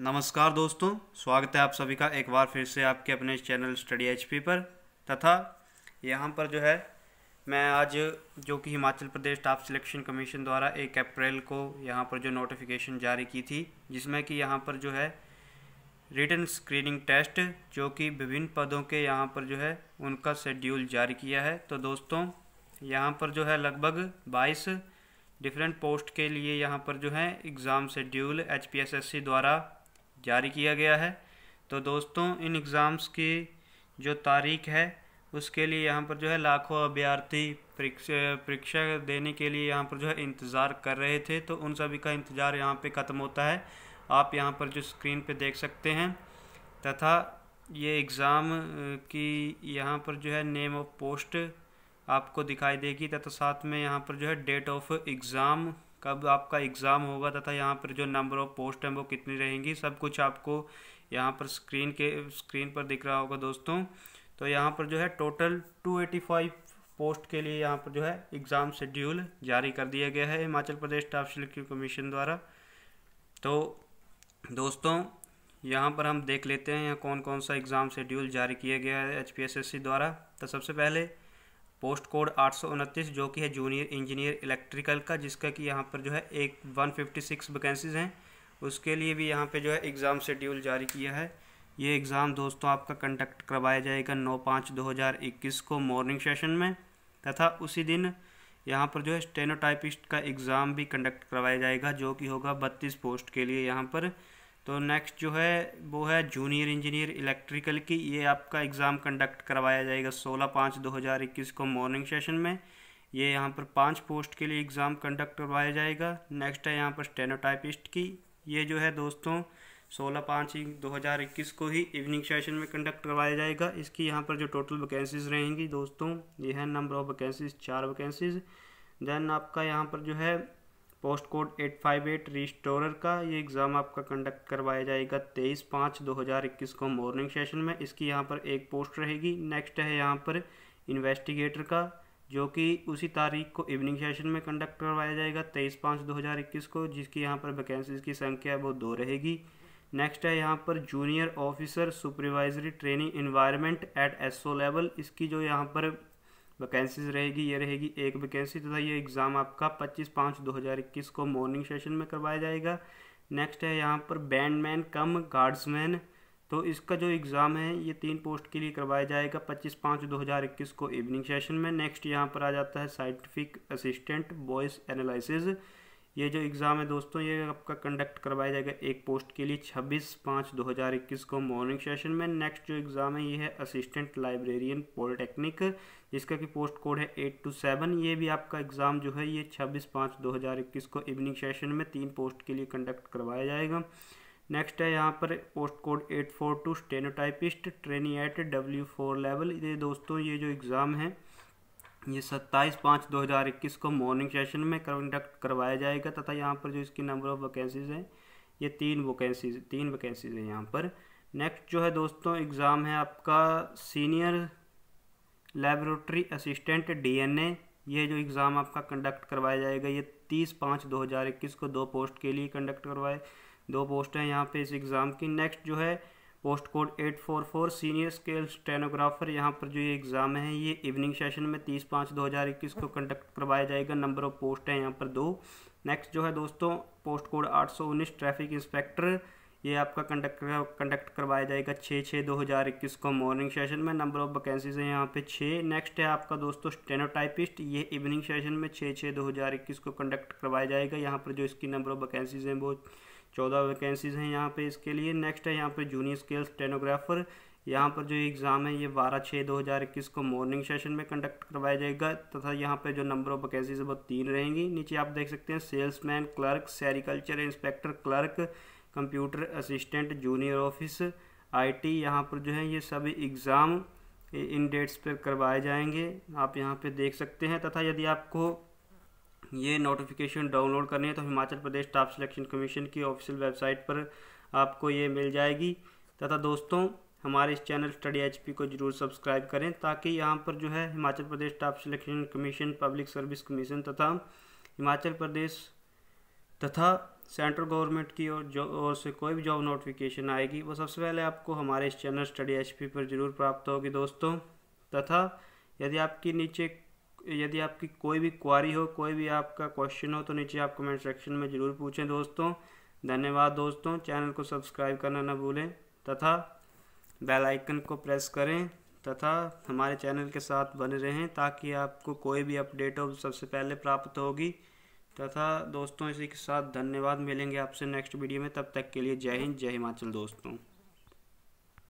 नमस्कार दोस्तों स्वागत है आप सभी का एक बार फिर से आपके अपने चैनल स्टडी एचपी पर तथा यहाँ पर जो है मैं आज जो कि Himachal Pradesh staff selection commission द्वारा एक अप्रैल को यहाँ पर जो नोटिफिकेशन जारी की थी जिसमें कि यहाँ पर जो है रिटर्न स्क्रीनिंग टेस्ट जो कि विभिन्न पदों के यहाँ पर जो है उनका शेड्यूल जारी किया है तो दोस्तों यहाँ पर जो है लगभग बाईस डिफरेंट पोस्ट के लिए यहाँ पर जो है एग्ज़ाम शेड्यूल एच द्वारा जारी किया गया है तो दोस्तों इन एग्ज़ाम्स की जो तारीख है उसके लिए यहाँ पर जो है लाखों अभ्यर्थी परीक्षा देने के लिए यहाँ पर जो है इंतज़ार कर रहे थे तो उन सभी का इंतज़ार यहाँ पे ख़त्म होता है आप यहाँ पर जो स्क्रीन पे देख सकते हैं तथा ये एग्ज़ाम की यहाँ पर जो है नेम ऑफ पोस्ट आपको दिखाई देगी तथा साथ में यहाँ पर जो है डेट ऑफ एग्ज़ाम कब आपका एग्ज़ाम होगा तथा यहाँ पर जो नंबर ऑफ पोस्ट हैं वो कितनी रहेंगी सब कुछ आपको यहाँ पर स्क्रीन के स्क्रीन पर दिख रहा होगा दोस्तों तो यहाँ पर जो है टोटल 285 पोस्ट के लिए यहाँ पर जो है एग्ज़ाम शेड्यूल जारी कर दिया गया है Himachal Pradesh staff selective commission द्वारा तो दोस्तों यहाँ पर हम देख लेते हैं यहाँ कौन कौन सा एग्ज़ाम शेड्यूल जारी किया गया है एच द्वारा तो सबसे पहले पोस्ट कोड आठ जो कि है जूनियर इंजीनियर इलेक्ट्रिकल का जिसका कि यहाँ पर जो है एक 156 वैकेंसीज हैं उसके लिए भी यहाँ पे जो है एग्ज़ाम शेड्यूल जारी किया है ये एग्ज़ाम दोस्तों आपका कंडक्ट करवाया जाएगा नौ पाँच दो हज़ार इक्कीस को मॉर्निंग सेशन में तथा उसी दिन यहाँ पर जो है स्टेनोटाइपिस्ट का एग्ज़ाम भी कंडक्ट करवाया जाएगा जो कि होगा बत्तीस पोस्ट के लिए यहाँ पर तो नेक्स्ट जो है वो है जूनियर इंजीनियर इलेक्ट्रिकल की ये आपका एग्ज़ाम कंडक्ट करवाया जाएगा सोलह पाँच दो हज़ार इक्कीस को मॉर्निंग सेशन में ये यहाँ पर पांच पोस्ट के लिए एग्ज़ाम कंडक्ट करवाया जाएगा नेक्स्ट है यहाँ पर स्टेनोटाइपिस्ट की ये जो है दोस्तों सोलह पाँच दो हज़ार इक्कीस को ही इवनिंग सेशन में कंडक्ट करवाया जाएगा इसकी यहाँ पर जो टोटल वैकेंसीज रहेंगी दोस्तों ये है नंबर ऑफ वैकेंसीज चार वैकेंसीज देन आपका यहाँ पर जो है पोस्ट कोड 858 रिस्टोरर का ये एग्ज़ाम आपका कंडक्ट करवाया जाएगा 23 पाँच 2021 को मॉर्निंग सेशन में इसकी यहाँ पर एक पोस्ट रहेगी नेक्स्ट है यहाँ पर इन्वेस्टिगेटर का जो कि उसी तारीख को इवनिंग सेशन में कंडक्ट करवाया जाएगा 23 पाँच 2021 को जिसकी यहाँ पर वैकेंसीज की संख्या वो दो रहेगी नेक्स्ट है यहाँ पर junior officer supervisory training environment at SO level इसकी जो यहाँ पर वैकेंसीज रहेगी ये रहेगी एक वैकेंसी तथा ये एग्ज़ाम आपका 25 पाँच 2021 को मॉर्निंग सेशन में करवाया जाएगा नेक्स्ट है यहाँ पर बैंडमैन कम गार्ड्समैन तो इसका जो एग्ज़ाम है ये तीन पोस्ट के लिए करवाया जाएगा 25 पाँच 2021 को इवनिंग सेशन में नेक्स्ट यहाँ पर आ जाता है साइंटिफिक असिस्टेंट वॉइस एनालिसिस ये जो एग्ज़ाम है दोस्तों ये आपका कंडक्ट करवाया जाएगा एक पोस्ट के लिए 26 पाँच 2021 को मॉर्निंग सेशन में नेक्स्ट जो एग्ज़ाम है ये है असिस्टेंट लाइब्रेरियन पॉलिटेक्निक जिसका कि पोस्ट कोड है एट टू सेवन ये भी आपका एग्ज़ाम जो है ये 26 पाँच 2021 को इवनिंग सेशन में तीन पोस्ट के लिए कंडक्ट करवाया जाएगा नेक्स्ट है यहाँ पर post code eight four two stenotypist at W four level ये दोस्तों ये जो एग्ज़ाम है ये सत्ताईस पाँच दो हज़ार इक्कीस को मॉर्निंग सेशन में कंडक्ट करवाया जाएगा तथा यहाँ पर जो इसकी नंबर ऑफ वैकेंसीज हैं ये तीन वैकेंसीज तीन वैकेंसीज हैं यहाँ पर नेक्स्ट जो है दोस्तों एग्ज़ाम है आपका सीनियर लेबोरेटरी असिस्टेंट डीएनए ये जो एग्ज़ाम आपका कंडक्ट करवाया जाएगा ये तीस पाँच दो हज़ार इक्कीस को दो पोस्ट के लिए कंडक्ट करवाए दो पोस्ट हैं यहाँ पे इस एग्ज़ाम की नेक्स्ट जो है post code eight four four senior scale stenographer यहाँ पर जो ये एग्ज़ाम है ये इवनिंग सेशन में तीस पाँच दो हज़ार इक्कीस को कंडक्ट करवाया जाएगा नंबर ऑफ पोस्ट है यहाँ पर दो नेक्स्ट जो है दोस्तों पोस्ट कोड आठ सौ उन्नीस ट्रैफिक इंस्पेक्टर ये आपका कंडक्ट कंडक्ट करवाया जाएगा छः छः दो हज़ार इक्कीस को मॉर्निंग सेशन में नंबर ऑफ वैकेंसीज है यहाँ पे छः नेक्स्ट है आपका दोस्तों स्टेनोटाइपिस्ट ये इवनिंग सेशन में छः छः दो हज़ार इक्कीस को कंडक्ट करवाया जाएगा यहाँ पर जो इसकी नंबर ऑफ वैकेंसीज हैं वो चौदह वैकेंसीज़ हैं यहाँ पे इसके लिए नेक्स्ट है यहाँ पे जूनियर स्केल स्टेनोग्राफर यहाँ पर जो एग्ज़ाम है ये बारह छः दो हज़ार इक्कीस को मॉर्निंग सेशन में कंडक्ट करवाया जाएगा तथा यहाँ पे जो नंबर ऑफ वैकेंसीज है वो तीन रहेंगी नीचे आप देख सकते हैं salesman clerk sericulture inspector clerk computer assistant junior office टी यहाँ पर जो है ये सभी एग्ज़ाम इन डेट्स पर करवाए जाएंगे आप यहाँ पर देख सकते हैं तथा यदि आपको ये नोटिफिकेशन डाउनलोड करनी है तो Himachal Pradesh staff selection commission की ऑफिशियल वेबसाइट पर आपको ये मिल जाएगी तथा दोस्तों हमारे इस चैनल स्टडी एच को जरूर सब्सक्राइब करें ताकि यहाँ पर जो है Himachal Pradesh staff selection commission public service commission तथा हिमाचल प्रदेश तथा सेंट्रल गवर्नमेंट की और जो और से कोई भी जॉब नोटिफिकेशन आएगी वो सबसे पहले आपको हमारे इस चैनल स्टडी एचपी पर जरूर प्राप्त होगी दोस्तों तथा यदि आपकी नीचे यदि आपकी कोई भी क्वारी हो कोई भी आपका क्वेश्चन हो तो नीचे आप कमेंट सेक्शन में ज़रूर पूछें दोस्तों धन्यवाद दोस्तों चैनल को सब्सक्राइब करना न भूलें तथा बेल आइकन को प्रेस करें तथा हमारे चैनल के साथ बने रहें ताकि आपको कोई भी अपडेट हो सबसे पहले प्राप्त होगी तथा दोस्तों इसी के साथ धन्यवाद मिलेंगे आपसे नेक्स्ट वीडियो में तब तक के लिए जय हिंद जय हिमाचल दोस्तों